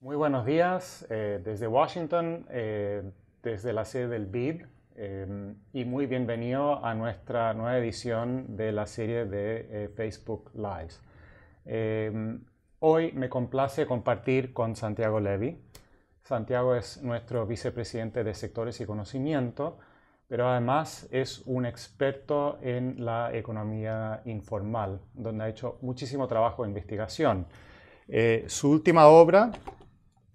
Muy buenos días eh, desde Washington, eh, desde la sede del BID, eh, y muy bienvenido a nuestra nueva edición de la serie de Facebook Lives. hoy me complace compartir con Santiago Levy. Santiago es nuestro vicepresidente de Sectores y Conocimiento, pero además es un experto en la economía informal, donde ha hecho muchísimo trabajo de investigación. su última obra,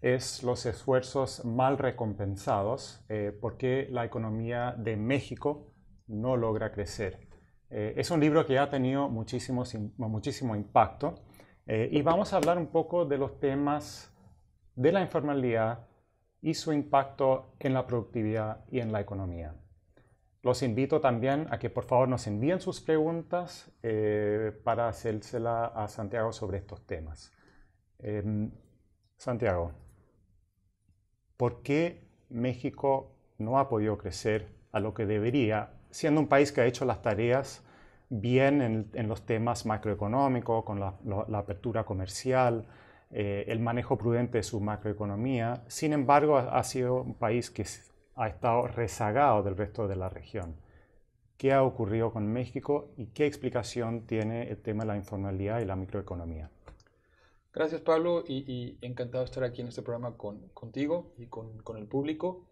es los esfuerzos mal recompensados, eh, porque la economía de México no logra crecer. Eh, es un libro que ha tenido muchísimo, muchísimo impacto eh, y vamos a hablar un poco de los temas de la informalidad y su impacto en la productividad y en la economía. Los invito también a que por favor nos envíen sus preguntas para hacérsela a Santiago sobre estos temas. Em, Santiago, por qué México no ha podido crecer a lo que debería, siendo un país que ha hecho las tareas bien en, los temas macroeconómicos, con la, apertura comercial, eh, el manejo prudente de su macroeconomía. Sin embargo, ha sido un país que ha estado rezagado del resto de la región. ¿Qué ha ocurrido con México y qué explicación tiene el tema de la informalidad y la microeconomía? Gracias Pablo y, encantado de estar aquí en este programa con, contigo y con, el público.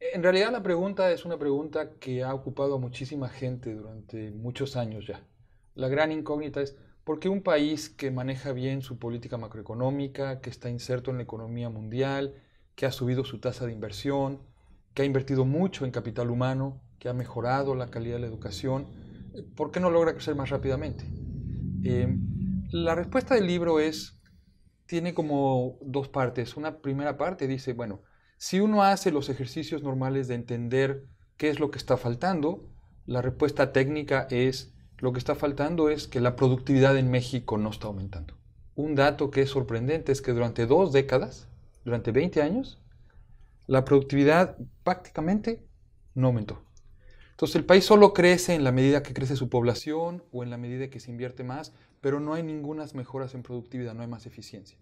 En realidad la pregunta es una pregunta que ha ocupado a muchísima gente durante muchos años ya. La gran incógnita es por qué un país que maneja bien su política macroeconómica, que está inserto en la economía mundial, que ha subido su tasa de inversión, que ha invertido mucho en capital humano, que ha mejorado la calidad de la educación, ¿por qué no logra crecer más rápidamente? Eh, la respuesta del libro es, tiene como dos partes. Una primera parte dice, bueno, si uno hace los ejercicios normales de entender qué es lo que está faltando, la respuesta técnica es, lo que está faltando es que la productividad en México no está aumentando. Un dato que es sorprendente es que durante dos décadas, durante 20 años, la productividad prácticamente no aumentó. Entonces el país solo crece en la medida que crece su población o en la medida que se invierte más pero no hay ninguna mejoras en productividad, no hay más eficiencia.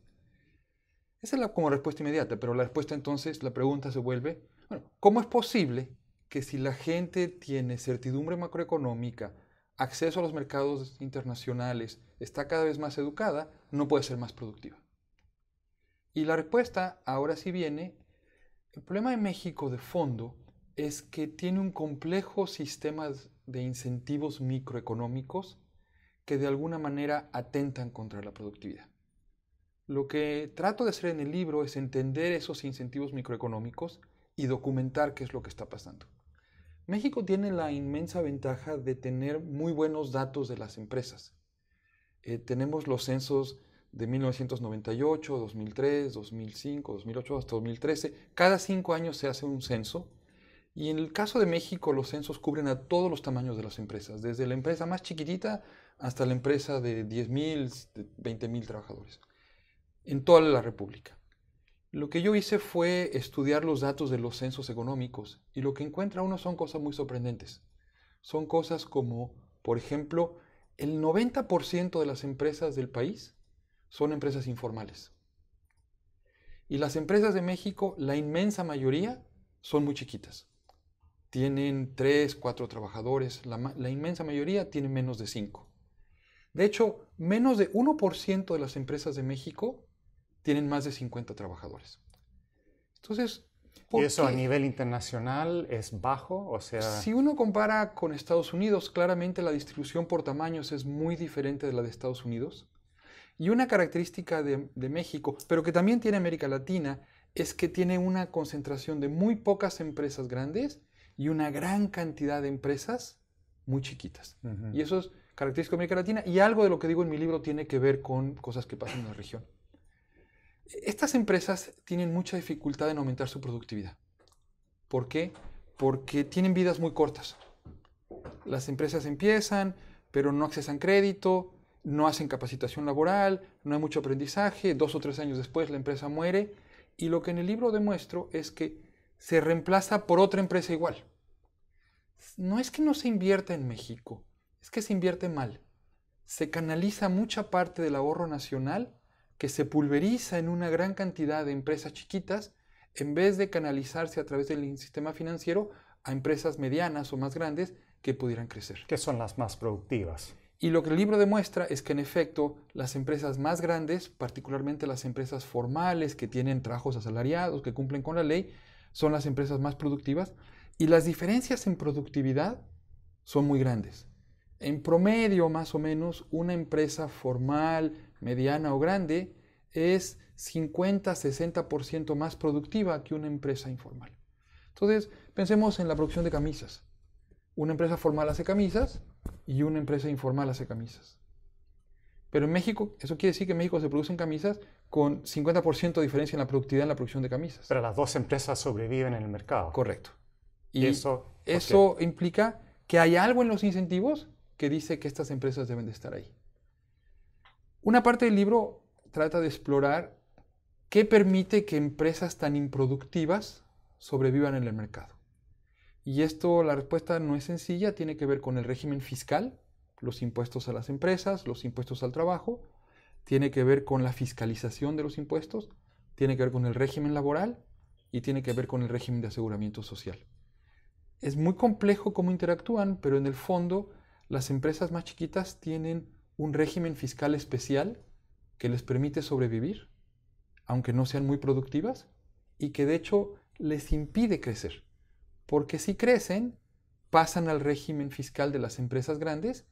Esa es la, como respuesta inmediata, pero la respuesta entonces, la pregunta se vuelve, bueno, ¿cómo es posible que si la gente tiene certidumbre macroeconómica, acceso a los mercados internacionales, está cada vez más educada, no puede ser más productiva? Y la respuesta ahora sí viene, el problema de México de fondo es que tiene un complejo sistema de incentivos microeconómicos que de alguna manera atentan contra la productividad. Lo que trato de hacer en el libro es entender esos incentivos microeconómicos y documentar qué es lo que está pasando. México tiene la inmensa ventaja de tener muy buenos datos de las empresas. Eh, tenemos los censos de 1998, 2003, 2005, 2008 hasta 2013. Cada cinco años se hace un censo y en el caso de México, los censos cubren a todos los tamaños de las empresas, desde la empresa más chiquitita hasta la empresa de 10.000, 20.000 trabajadores, en toda la República. Lo que yo hice fue estudiar los datos de los censos económicos y lo que encuentra uno son cosas muy sorprendentes. Son cosas como, por ejemplo, el 90% de las empresas del país son empresas informales. Y las empresas de México, la inmensa mayoría, son muy chiquitas tienen tres, cuatro trabajadores, la, inmensa mayoría tiene menos de cinco. De hecho, menos de 1% de las empresas de México tienen más de 50 trabajadores. Entonces, ¿por ¿y eso a nivel internacional es bajo? O sea, si uno compara con Estados Unidos, claramente la distribución por tamaños es muy diferente de la de Estados Unidos. Y una característica de, de México, pero que también tiene América Latina, es que tiene una concentración de muy pocas empresas grandes y una gran cantidad de empresas muy chiquitas. Y eso es característico de América Latina y algo de lo que digo en mi libro tiene que ver con cosas que pasan en la región. Estas empresas tienen mucha dificultad en aumentar su productividad. ¿Por qué? Porque tienen vidas muy cortas. Las empresas empiezan, pero no accesan crédito, no hacen capacitación laboral, no hay mucho aprendizaje, dos o tres años después la empresa muere. Y lo que en el libro demuestro es que se reemplaza por otra empresa igual. No es que no se invierta en México, es que se invierte mal. Se canaliza mucha parte del ahorro nacional que se pulveriza en una gran cantidad de empresas chiquitas en vez de canalizarse a través del sistema financiero a empresas medianas o más grandes que pudieran crecer. Que son las más productivas. Y lo que el libro demuestra es que en efecto las empresas más grandes, particularmente las empresas formales que tienen trabajos asalariados, que cumplen con la ley, son las empresas más productivas y las diferencias en productividad son muy grandes. En promedio, más o menos, una empresa formal, mediana o grande es 50-60% más productiva que una empresa informal. Entonces, pensemos en la producción de camisas. Una empresa formal hace camisas y una empresa informal hace camisas. Pero en México, eso quiere decir que en México se producen camisas con 50% de diferencia en la productividad en la producción de camisas. Pero las dos empresas sobreviven en el mercado. Correcto. Y, eso, implica que hay algo en los incentivos que dice que estas empresas deben de estar ahí. Una parte del libro trata de explorar qué permite que empresas tan improductivas sobrevivan en el mercado. Y esto, la respuesta no es sencilla, tiene que ver con el régimen fiscal, los impuestos a las empresas, los impuestos al trabajo, tiene que ver con la fiscalización de los impuestos, tiene que ver con el régimen laboral y tiene que ver con el régimen de aseguramiento social. Es muy complejo cómo interactúan, pero en el fondo las empresas más chiquitas tienen un régimen fiscal especial que les permite sobrevivir, aunque no sean muy productivas, y que de hecho les impide crecer, porque si crecen, pasan al régimen fiscal de las empresas grandes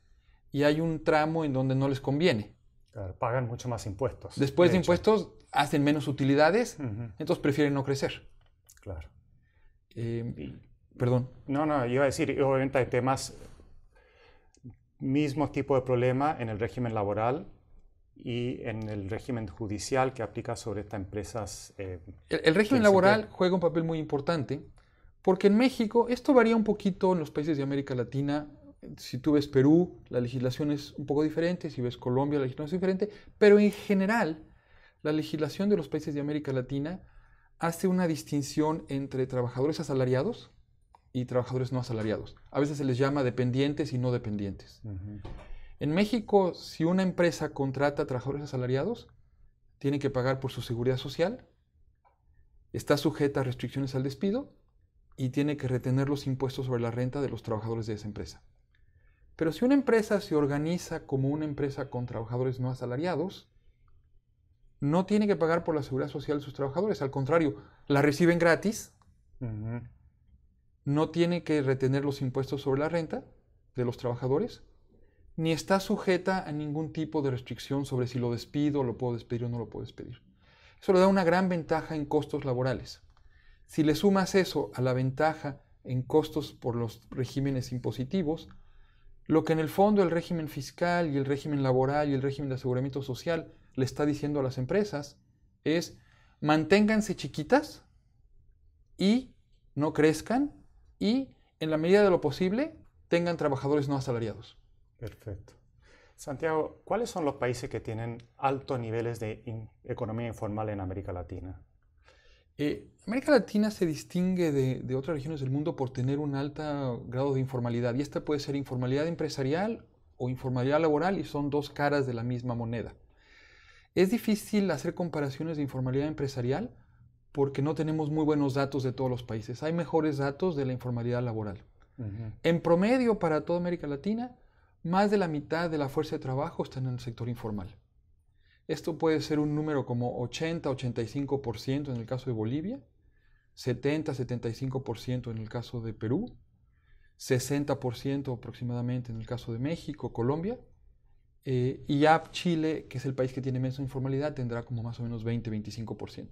y hay un tramo en donde no les conviene. Claro, pagan mucho más impuestos. Después de, impuestos hacen menos utilidades, entonces prefieren no crecer. Claro. Em, perdón. No, no, iba a decir, obviamente hay temas, mismo tipo de problema en el régimen laboral y en el régimen judicial que aplica sobre estas empresas. Eh, el, régimen laboral juega un papel muy importante porque en México, esto varía un poquito en los países de América Latina, si tú ves Perú, la legislación es un poco diferente, si ves Colombia, la legislación es diferente, pero en general, la legislación de los países de América Latina hace una distinción entre trabajadores asalariados y trabajadores no asalariados. A veces se les llama dependientes y no dependientes. En México, si una empresa contrata trabajadores asalariados, tiene que pagar por su seguridad social, está sujeta a restricciones al despido y tiene que retener los impuestos sobre la renta de los trabajadores de esa empresa. Pero si una empresa se organiza como una empresa con trabajadores no asalariados, no tiene que pagar por la seguridad social de sus trabajadores. Al contrario, la reciben gratis. No tiene que retener los impuestos sobre la renta de los trabajadores. Ni está sujeta a ningún tipo de restricción sobre si lo despido, lo puedo despedir o no lo puedo despedir. Eso le da una gran ventaja en costos laborales. Si le sumas eso a la ventaja en costos por los regímenes impositivos, lo que en el fondo el régimen fiscal y el régimen laboral y el régimen de aseguramiento social le está diciendo a las empresas es manténganse chiquitas y no crezcan y en la medida de lo posible tengan trabajadores no asalariados. Perfecto. Santiago, ¿cuáles son los países que tienen altos niveles de economía informal en América Latina? Eh, América Latina se distingue de, otras regiones del mundo por tener un alto grado de informalidad y esta puede ser informalidad empresarial o informalidad laboral y son dos caras de la misma moneda. Es difícil hacer comparaciones de informalidad empresarial porque no tenemos muy buenos datos de todos los países. Hay mejores datos de la informalidad laboral. En promedio para toda América Latina, más de la mitad de la fuerza de trabajo está en el sector informal. Esto puede ser un número como 80-85% en el caso de Bolivia, 70-75% en el caso de Perú, 60% aproximadamente en el caso de México, Colombia, eh, y ya Chile, que es el país que tiene menos informalidad, tendrá como más o menos 20-25%.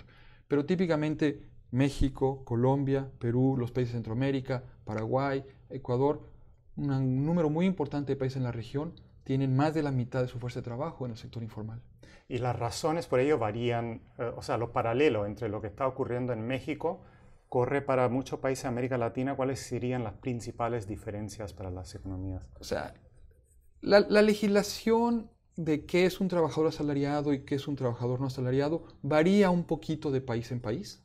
Pero típicamente México, Colombia, Perú, los países de Centroamérica, Paraguay, Ecuador, un número muy importante de países en la región tienen más de la mitad de su fuerza de trabajo en el sector informal. Y las razones por ello varían, eh, o sea, lo paralelo entre lo que está ocurriendo en México corre para muchos países de América Latina. ¿Cuáles serían las principales diferencias para las economías? O sea, la, la legislación de qué es un trabajador asalariado y qué es un trabajador no asalariado varía un poquito de país en país.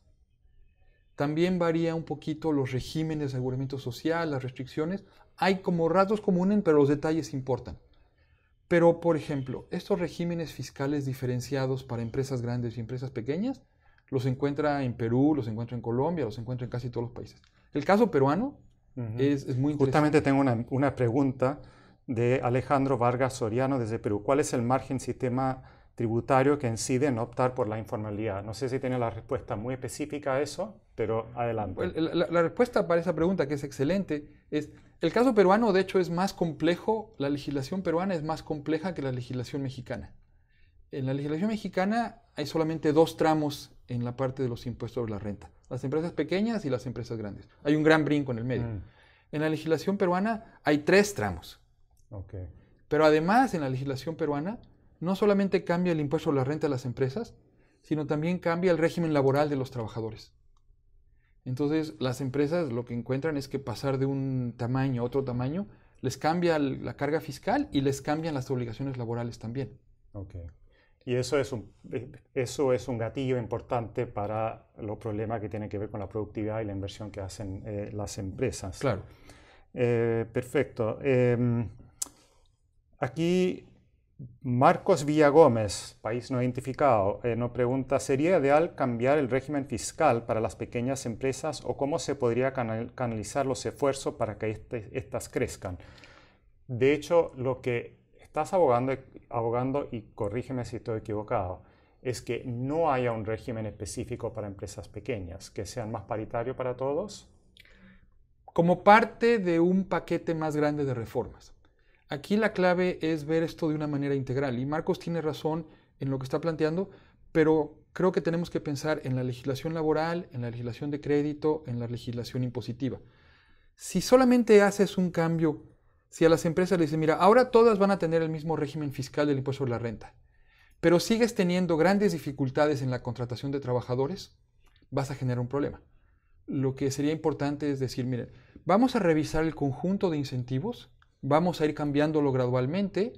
También varía un poquito los regímenes de aseguramiento social, las restricciones. Hay como rasgos comunes, pero los detalles importan. Pero, por ejemplo, estos regímenes fiscales diferenciados para empresas grandes y empresas pequeñas, los encuentra en Perú, los encuentra en Colombia, los encuentra en casi todos los países. El caso peruano es, muy interesante. Justamente tengo una, pregunta de Alejandro Vargas Soriano desde Perú. ¿Cuál es el margen sistema tributario que incide en optar por la informalidad? No sé si tiene la respuesta muy específica a eso, pero adelante. la respuesta para esa pregunta, que es excelente, es el caso peruano, de hecho, es más complejo, la legislación peruana es más compleja que la legislación mexicana. En la legislación mexicana hay solamente dos tramos en la parte de los impuestos de la renta, las empresas pequeñas y las empresas grandes. Hay un gran brinco en el medio. Mm. En la legislación peruana hay tres tramos. Pero además en la legislación peruana no solamente cambia el impuesto sobre la renta de las empresas, sino también cambia el régimen laboral de los trabajadores. Entonces, las empresas lo que encuentran es que pasar de un tamaño a otro tamaño les cambia la carga fiscal y les cambian las obligaciones laborales también. Okay. Y eso es, un, eh, eso es un gatillo importante para los problemas que tienen que ver con la productividad y la inversión que hacen eh, las empresas. Claro. Eh, perfecto. Em, aquí Marcos Villagómez, país no identificado, eh, nos pregunta, ¿sería ideal cambiar el régimen fiscal para las pequeñas empresas o cómo se podría canalizar los esfuerzos para que éstas este, crezcan? De hecho, lo que estás abogando, abogando, y corrígeme si estoy equivocado, es que no haya un régimen específico para empresas pequeñas, que sean más paritario para todos. Como parte de un paquete más grande de reformas. Aquí la clave es ver esto de una manera integral y Marcos tiene razón en lo que está planteando, pero creo que tenemos que pensar en la legislación laboral, en la legislación de crédito, en la legislación impositiva. Si solamente haces un cambio, si a las empresas le dices, mira, ahora todas van a tener el mismo régimen fiscal del impuesto sobre la renta, pero sigues teniendo grandes dificultades en la contratación de trabajadores, vas a generar un problema. Lo que sería importante es decir, miren, vamos a revisar el conjunto de incentivos Vamos a ir cambiándolo gradualmente.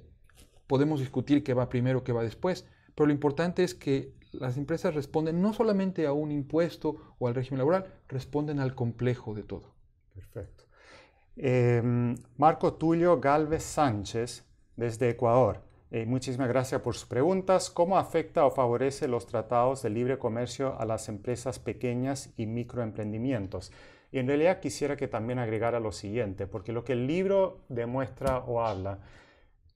Podemos discutir qué va primero, qué va después. Pero lo importante es que las empresas responden no solamente a un impuesto o al régimen laboral, responden al complejo de todo. Perfecto. Em, Marco Tulio Galvez Sánchez, desde Ecuador. Eh, muchísimas gracias por sus preguntas. ¿Cómo afecta o favorece los tratados de libre comercio a las empresas pequeñas y microemprendimientos? Y en realidad quisiera que también agregara lo siguiente, porque lo que el libro demuestra o habla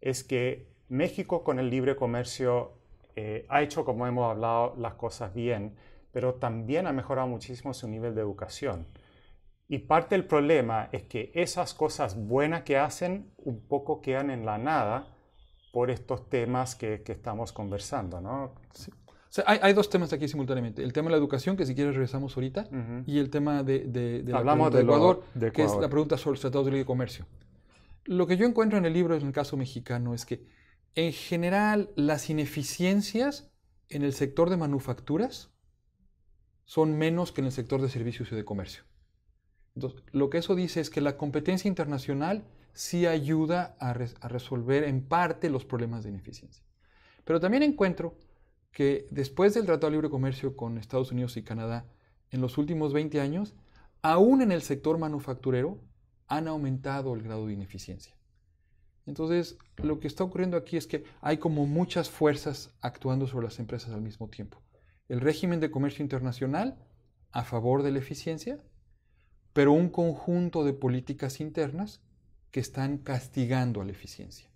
es que México con el libre comercio eh, ha hecho, como hemos hablado, las cosas bien, pero también ha mejorado muchísimo su nivel de educación. Y parte del problema es que esas cosas buenas que hacen un poco quedan en la nada por estos temas que, estamos conversando, ¿no? hay, dos temas aquí simultáneamente. El tema de la educación, que si quieres regresamos ahorita, y el tema de, la Ecuador, que es la pregunta sobre el tratado de libre comercio. Lo que yo encuentro en el libro, en el caso mexicano, es que en general las ineficiencias en el sector de manufacturas son menos que en el sector de servicios y de comercio. lo que eso dice es que la competencia internacional sí ayuda a resolver en parte los problemas de ineficiencia. Pero también encuentro que después del Tratado de Libre Comercio con Estados Unidos y Canadá en los últimos 20 años, aún en el sector manufacturero, han aumentado el grado de ineficiencia. Entonces, lo que está ocurriendo aquí es que hay como muchas fuerzas actuando sobre las empresas al mismo tiempo. El régimen de comercio internacional a favor de la eficiencia, pero un conjunto de políticas internas que están castigando a la eficiencia.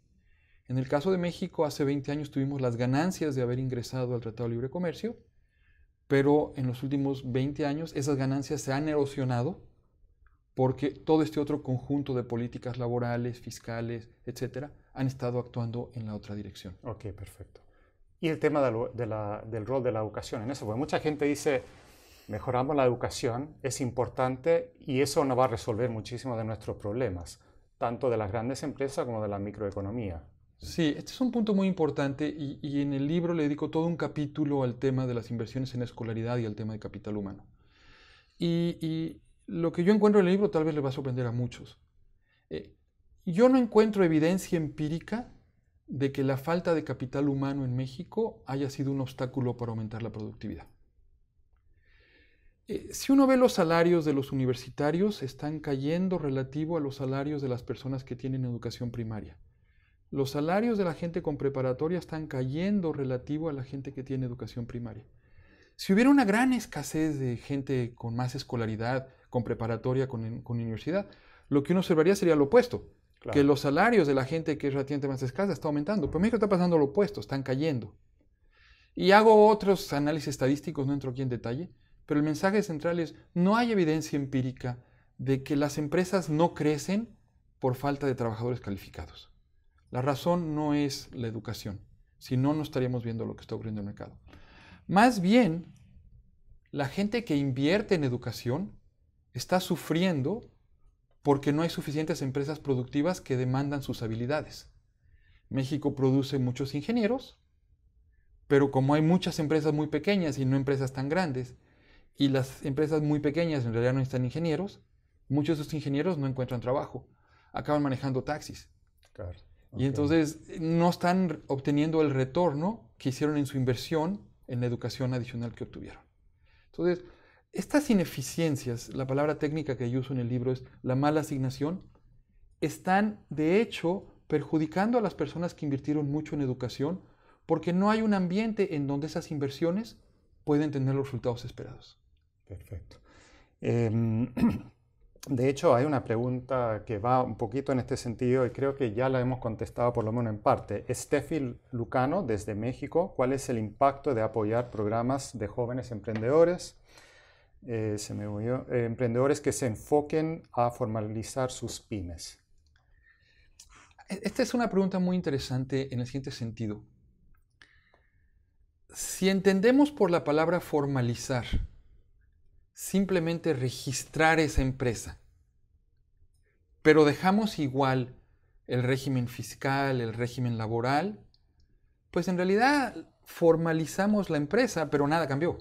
En el caso de México, hace 20 años tuvimos las ganancias de haber ingresado al Tratado de Libre Comercio, pero en los últimos 20 años esas ganancias se han erosionado porque todo este otro conjunto de políticas laborales, fiscales, etcétera, han estado actuando en la otra dirección. Ok, perfecto. Y el tema del rol de la educación en eso, porque mucha gente dice, mejoramos la educación, es importante y eso nos va a resolver muchísimo de nuestros problemas, tanto de las grandes empresas como de la microeconomía. Sí, este es un punto muy importante y, en el libro le dedico todo un capítulo al tema de las inversiones en escolaridad y al tema de capital humano. Y, lo que yo encuentro en el libro tal vez le va a sorprender a muchos. Eh, yo no encuentro evidencia empírica de que la falta de capital humano en México haya sido un obstáculo para aumentar la productividad. Eh, si uno ve los salarios de los universitarios, están cayendo relativo a los salarios de las personas que tienen educación primaria. Los salarios de la gente con preparatoria están cayendo relativo a la gente que tiene educación primaria. Si hubiera una gran escasez de gente con más escolaridad, con preparatoria, con, universidad, lo que uno observaría sería lo opuesto, que los salarios de la gente que es relativamente más escasa está aumentando. Pero México está pasando lo opuesto, están cayendo. Y hago otros análisis estadísticos, no entro aquí en detalle, pero el mensaje central es, no hay evidencia empírica de que las empresas no crecen por falta de trabajadores calificados. La razón no es la educación, si no, no estaríamos viendo lo que está ocurriendo en el mercado. Más bien, la gente que invierte en educación está sufriendo porque no hay suficientes empresas productivas que demandan sus habilidades. México produce muchos ingenieros, pero como hay muchas empresas muy pequeñas y no empresas tan grandes, y las empresas muy pequeñas en realidad no están ingenieros, muchos de esos ingenieros no encuentran trabajo, acaban manejando taxis. Claro. Y entonces no están obteniendo el retorno que hicieron en su inversión en la educación adicional que obtuvieron. Entonces, estas ineficiencias, la palabra técnica que yo uso en el libro es la mala asignación, están de hecho perjudicando a las personas que invirtieron mucho en educación porque no hay un ambiente en donde esas inversiones pueden tener los resultados esperados. Perfecto. Em, De hecho, hay una pregunta que va un poquito en este sentido y creo que ya la hemos contestado por lo menos en parte. Estefil Lucano, desde México, ¿cuál es el impacto de apoyar programas de jóvenes emprendedores? Eh, eh, emprendedores que se enfoquen a formalizar sus pymes. E, esta es una pregunta muy interesante en el siguiente sentido. Si entendemos por la palabra formalizar, simplemente registrar esa empresa. Pero dejamos igual el régimen fiscal, el régimen laboral, pues en realidad formalizamos la empresa, pero nada cambió.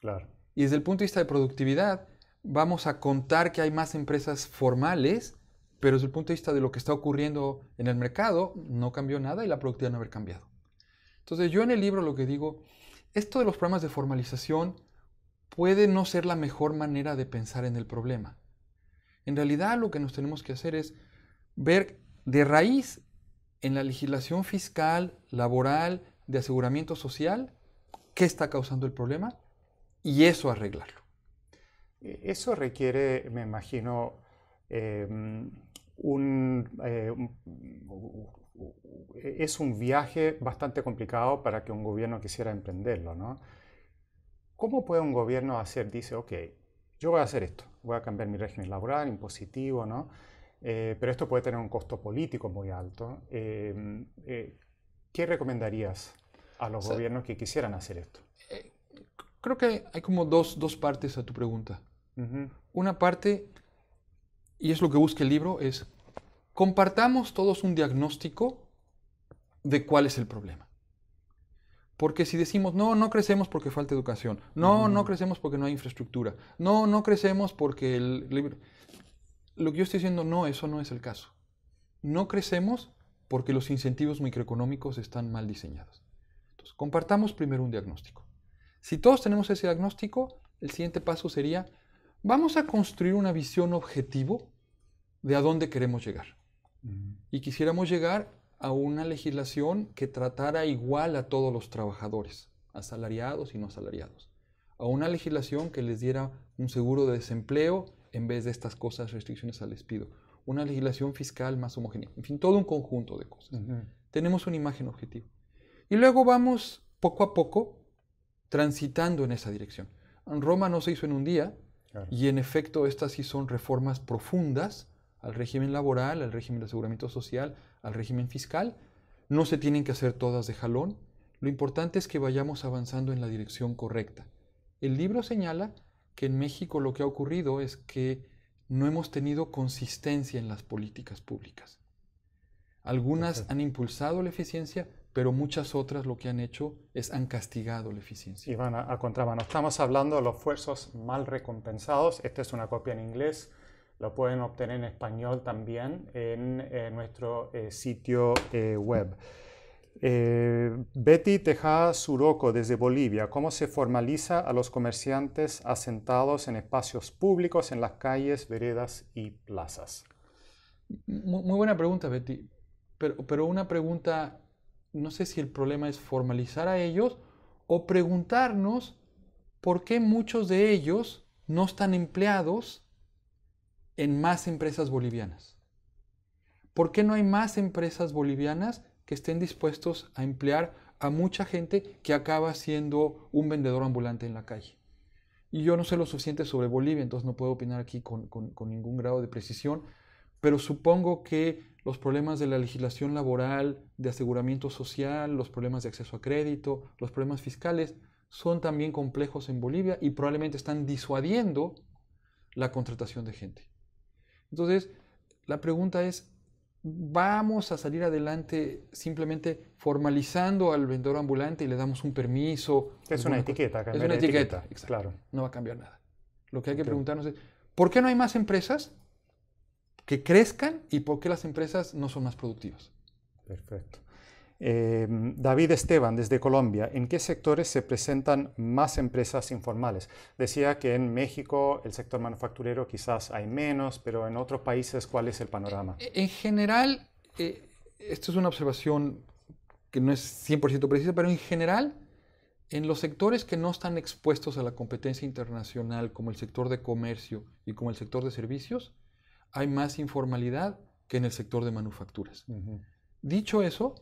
Claro. Y desde el punto de vista de productividad, vamos a contar que hay más empresas formales, pero desde el punto de vista de lo que está ocurriendo en el mercado, no cambió nada y la productividad no haber cambiado. Entonces yo en el libro lo que digo, esto de los programas de formalización puede no ser la mejor manera de pensar en el problema. En realidad lo que nos tenemos que hacer es ver de raíz en la legislación fiscal, laboral, de aseguramiento social, qué está causando el problema y eso arreglarlo. E-, eso requiere, me imagino, em, un, em, e-, es un viaje bastante complicado para que un gobierno quisiera emprenderlo, ¿no? ¿Cómo puede un gobierno hacer? Dice, ok, yo voy a hacer esto, voy a cambiar mi régimen laboral, impositivo, ¿no? Eh, pero esto puede tener un costo político muy alto. Em, eh, ¿Qué recomendarías a los gobiernos que quisieran hacer esto? Eh, creo que hay, como dos, dos, partes a tu pregunta. Una parte, y es lo que busca el libro, es compartamos todos un diagnóstico de cuál es el problema. Porque si decimos, no, no crecemos porque falta educación, no, no crecemos porque no hay infraestructura, no, no crecemos porque el libro Lo que yo estoy diciendo, no, eso no es el caso. No crecemos porque los incentivos microeconómicos están mal diseñados. Entonces, compartamos primero un diagnóstico. Si todos tenemos ese diagnóstico, el siguiente paso sería, vamos a construir una visión objetivo de a dónde queremos llegar. Y quisiéramos llegar a una legislación que tratara igual a todos los trabajadores, asalariados y no asalariados, a una legislación que les diera un seguro de desempleo en vez de estas cosas, restricciones al despido, una legislación fiscal más homogénea, en fin, todo un conjunto de cosas. Tenemos una imagen objetiva. Y luego vamos poco a poco transitando en esa dirección. Roma no se hizo en un día, y en efecto estas sí son reformas profundas al régimen laboral, al régimen de aseguramiento social, al régimen fiscal. No se tienen que hacer todas de jalón. Lo importante es que vayamos avanzando en la dirección correcta. El libro señala que en México lo que ha ocurrido es que no hemos tenido consistencia en las políticas públicas. Algunas han impulsado la eficiencia, pero muchas otras lo que han hecho es han castigado la eficiencia. Y van a, a Estamos hablando de los esfuerzos mal recompensados. Esta es una copia en inglés. Lo pueden obtener en español también en, eh, nuestro eh, sitio eh, web. Betty Tejada Suroco desde Bolivia, ¿cómo se formaliza a los comerciantes asentados en espacios públicos, en las calles, veredas y plazas? Muy, buena pregunta, Betty. pero, una pregunta, no sé si el problema es formalizar a ellos o preguntarnos por qué muchos de ellos no están empleados en más empresas bolivianas? ¿Por qué no hay más empresas bolivianas que estén dispuestos a emplear a mucha gente que acaba siendo un vendedor ambulante en la calle? Y yo no sé lo suficiente sobre Bolivia, entonces no puedo opinar aquí con, ningún grado de precisión, pero supongo que los problemas de la legislación laboral, de aseguramiento social, los problemas de acceso a crédito, los problemas fiscales, son también complejos en Bolivia y probablemente están disuadiendo la contratación de gente. Entonces, la pregunta es, ¿vamos a salir adelante simplemente formalizando al vendedor ambulante y le damos un permiso? Es una etiqueta. Es una etiqueta, claro. No va a cambiar nada. Lo que hay que preguntarnos es, ¿por qué no hay más empresas que crezcan y por qué las empresas no son más productivas? Perfecto. Em, David Esteban, desde Colombia, ¿en qué sectores se presentan más empresas informales? Decía que en México el sector manufacturero quizás hay menos, pero en otros países, ¿cuál es el panorama? E, en general, eh, esto es una observación que no es 100% precisa, pero en general, en los sectores que no están expuestos a la competencia internacional, como el sector de comercio y como el sector de servicios, hay más informalidad que en el sector de manufacturas. Dicho eso,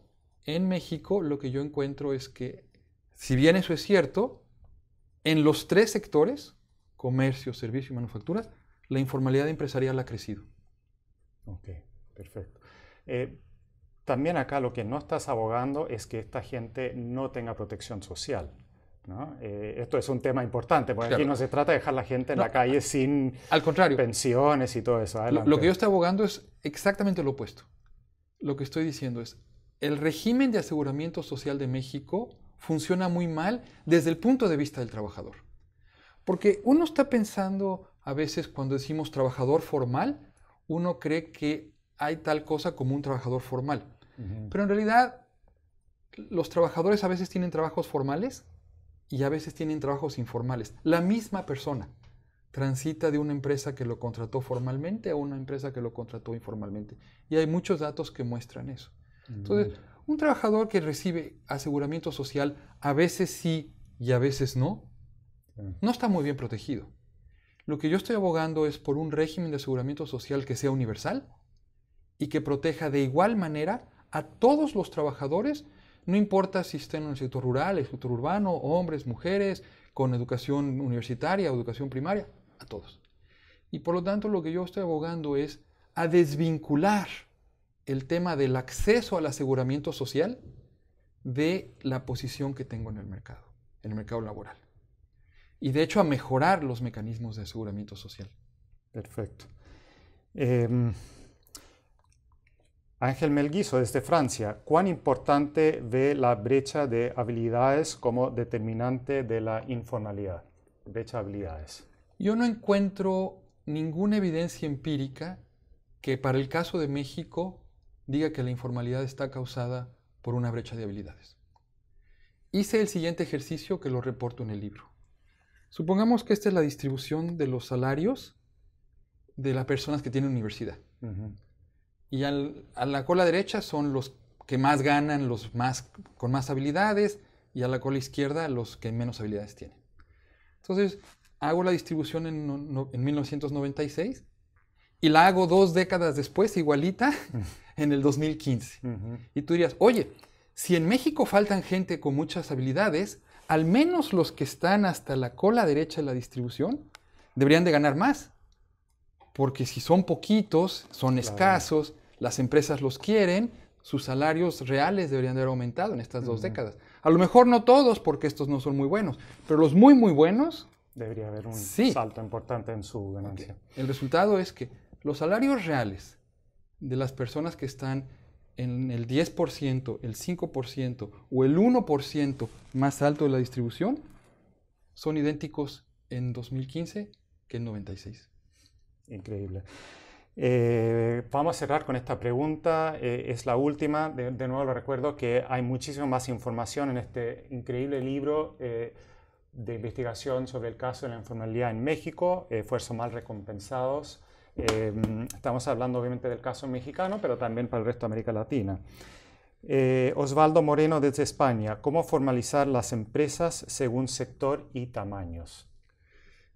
en México lo que yo encuentro es que, si bien eso es cierto, en los tres sectores, comercio, servicio y manufacturas, la informalidad empresarial ha crecido. Ok, perfecto. Eh, también acá lo que no estás abogando es que esta gente no tenga protección social. Eh, esto es un tema importante, porque aquí no se trata de dejar la gente en la calle sin pensiones y todo eso. Lo, lo que yo estoy abogando es exactamente lo opuesto. Lo que estoy diciendo es, el régimen de aseguramiento social de México funciona muy mal desde el punto de vista del trabajador. Porque uno está pensando a veces cuando decimos trabajador formal, uno cree que hay tal cosa como un trabajador formal. Pero en realidad los trabajadores a veces tienen trabajos formales y a veces tienen trabajos informales. La misma persona transita de una empresa que lo contrató formalmente a una empresa que lo contrató informalmente. Y hay muchos datos que muestran eso. Entonces, mm. un trabajador que recibe aseguramiento social a veces sí y a veces no, no está muy bien protegido. Lo que yo estoy abogando es por un régimen de aseguramiento social que sea universal y que proteja de igual manera a todos los trabajadores, no importa si estén en el sector rural, el sector urbano, hombres, mujeres, con educación universitaria o educación primaria, a todos. Y por lo tanto lo que yo estoy abogando es a desvincular el tema del acceso al aseguramiento social de la posición que tengo en el mercado, en el mercado laboral. Y de hecho a mejorar los mecanismos de aseguramiento social. Perfecto. Em, Ángel Melguizo, desde Francia, ¿cuán importante ve la brecha de habilidades como determinante de la informalidad? Brecha de habilidades. Yo no encuentro ninguna evidencia empírica que para el caso de México diga que la informalidad está causada por una brecha de habilidades. Hice el siguiente ejercicio que lo reporto en el libro. Supongamos que esta es la distribución de los salarios de las personas que tienen universidad. Y a la cola derecha son los que más ganan, los más, con más habilidades, y a la cola izquierda los que menos habilidades tienen. Entonces, hago la distribución en, en 1996 y la hago dos décadas después, igualita, en el 2015. Y tú dirías, oye, si en México faltan gente con muchas habilidades, al menos los que están hasta la cola derecha de la distribución deberían de ganar más. Porque si son poquitos, son escasos, las empresas los quieren, sus salarios reales deberían de haber aumentado en estas dos décadas. A lo mejor no todos, porque estos no son muy buenos, pero los muy, muy buenos... Debería haber un salto importante en su ganancia. El resultado es que los salarios reales de las personas que están en el 10%, el 5% o el 1% más alto de la distribución son idénticos en 2015 que en 96. Increíble. Eh, vamos a cerrar con esta pregunta. Eh, es la última. De, nuevo, lo recuerdo que hay muchísima más información en este increíble libro eh, de investigación sobre el caso de la informalidad en México, Esfuerzos Mal Recompensados. Em, estamos hablando obviamente del caso mexicano, pero también para el resto de América Latina. Eh, Osvaldo Moreno desde España, ¿cómo formalizar las empresas según sector y tamaños?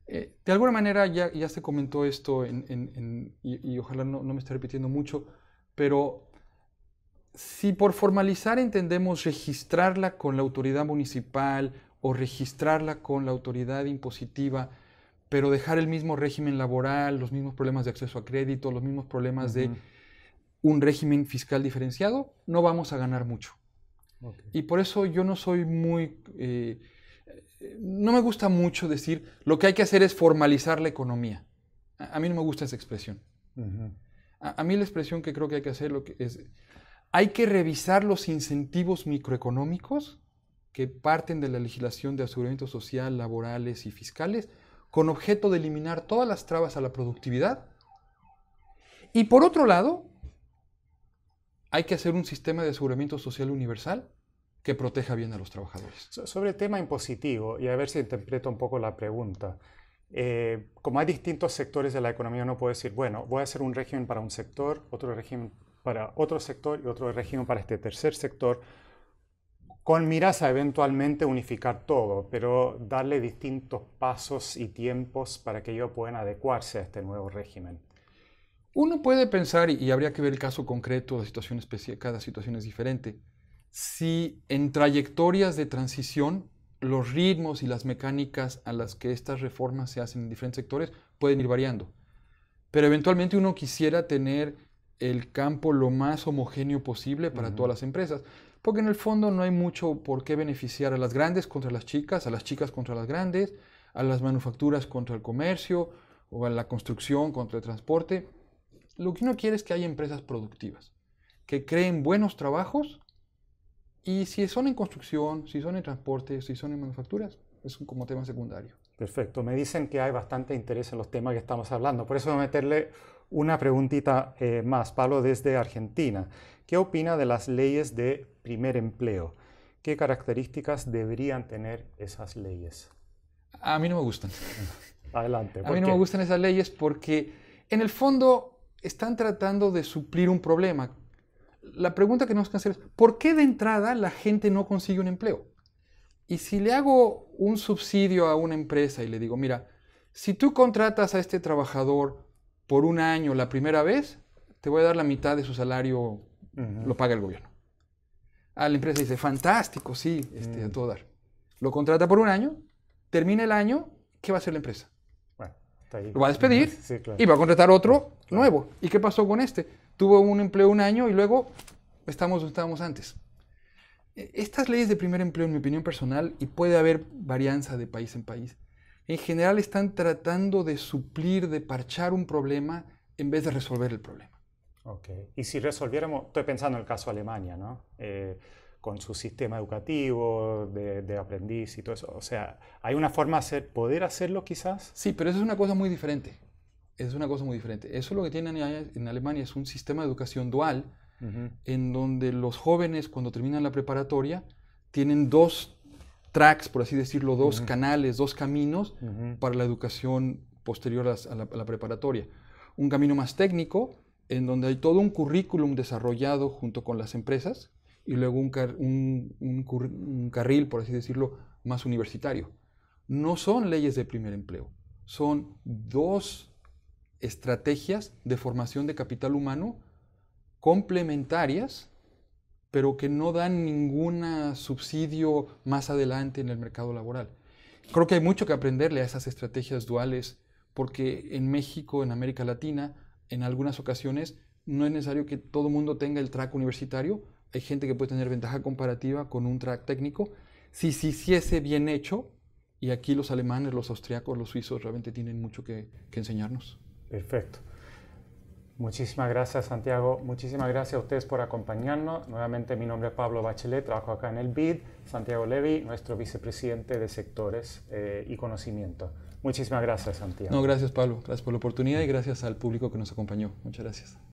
Eh, de alguna manera ya, ya, se comentó esto y, ojalá no, no, me esté repitiendo mucho, pero si por formalizar entendemos registrarla con la autoridad municipal o registrarla con la autoridad impositiva, pero dejar el mismo régimen laboral, los mismos problemas de acceso a crédito, los mismos problemas de un régimen fiscal diferenciado, no vamos a ganar mucho. Y por eso yo no soy muy... Eh, no me gusta mucho decir lo que hay que hacer es formalizar la economía. A, mí no me gusta esa expresión. a, mí la expresión que creo que hay que hacer lo que es... Hay que revisar los incentivos microeconómicos que parten de la legislación de aseguramiento social, laborales y fiscales con objeto de eliminar todas las trabas a la productividad. Y por otro lado, hay que hacer un sistema de aseguramiento social universal que proteja bien a los trabajadores. Sobre el tema impositivo, y a ver si interpreto un poco la pregunta. Eh, como hay distintos sectores de la economía, uno puede decir, bueno, voy a hacer un régimen para un sector, otro régimen para otro sector y otro régimen para este tercer sector con miras a eventualmente unificar todo, pero darle distintos pasos y tiempos para que ellos puedan adecuarse a este nuevo régimen. Uno puede pensar, y habría que ver el caso concreto de situación cada situación es diferente, si en trayectorias de transición los ritmos y las mecánicas a las que estas reformas se hacen en diferentes sectores pueden ir variando. Pero eventualmente uno quisiera tener el campo lo más homogéneo posible para todas las empresas porque en el fondo no hay mucho por qué beneficiar a las grandes contra las chicas, a las chicas contra las grandes, a las manufacturas contra el comercio o a la construcción contra el transporte. Lo que uno quiere es que haya empresas productivas, que creen buenos trabajos y si son en construcción, si son en transporte, si son en manufacturas, es como tema secundario. Perfecto. Me dicen que hay bastante interés en los temas que estamos hablando. Por eso voy a meterle una preguntita eh, más. Pablo, desde Argentina, ¿qué opina de las leyes de primer empleo? ¿Qué características deberían tener esas leyes? A mí no me gustan. Adelante. a mí no me gustan esas leyes porque en el fondo están tratando de suplir un problema. La pregunta que tenemos que hacer es, ¿por qué de entrada la gente no consigue un empleo? Y si le hago un subsidio a una empresa y le digo, mira, si tú contratas a este trabajador por un año la primera vez, te voy a dar la mitad de su salario, lo paga el gobierno. A ah, la empresa dice, fantástico, sí, este, a mm. todo dar. Lo contrata por un año, termina el año, ¿qué va a hacer la empresa? Bueno, Lo va a despedir y va a contratar otro nuevo. ¿Y qué pasó con este? Tuvo un empleo un año y luego estamos donde estábamos antes. Estas leyes de primer empleo, en mi opinión personal, y puede haber varianza de país en país, en general están tratando de suplir, de parchar un problema en vez de resolver el problema. Ok, y si resolviéramos, estoy pensando en el caso de Alemania, ¿no? Eh, con su sistema educativo, de, aprendiz y todo eso. O sea, ¿hay una forma de poder hacerlo quizás? Sí, pero eso es una cosa muy diferente. Es una cosa muy diferente. Eso lo que tienen en Alemania es un sistema de educación dual, en donde los jóvenes cuando terminan la preparatoria tienen dos tracks, por así decirlo, dos canales, dos caminos para la educación posterior a la, preparatoria. Un camino más técnico, en donde hay todo un currículum desarrollado junto con las empresas, y luego un carril, por así decirlo, más universitario. No son leyes de primer empleo, son dos estrategias de formación de capital humano complementarias, pero que no dan ningún subsidio más adelante en el mercado laboral. Creo que hay mucho que aprenderle a esas estrategias duales, porque en México, en América Latina, en algunas ocasiones no es necesario que todo el mundo tenga el track universitario, hay gente que puede tener ventaja comparativa con un track técnico, si se hiciese bien hecho, y aquí los alemanes, los austriacos, los suizos realmente tienen mucho que, que enseñarnos. Perfecto. Muchísimas gracias Santiago, muchísimas gracias a ustedes por acompañarnos. Nuevamente mi nombre es Pablo Bachelet, trabajo acá en el BID, Santiago Levy, nuestro vicepresidente de sectores eh, y conocimiento. Muchísimas gracias Santiago. No, gracias Pablo, gracias por la oportunidad y gracias al público que nos acompañó. Muchas gracias.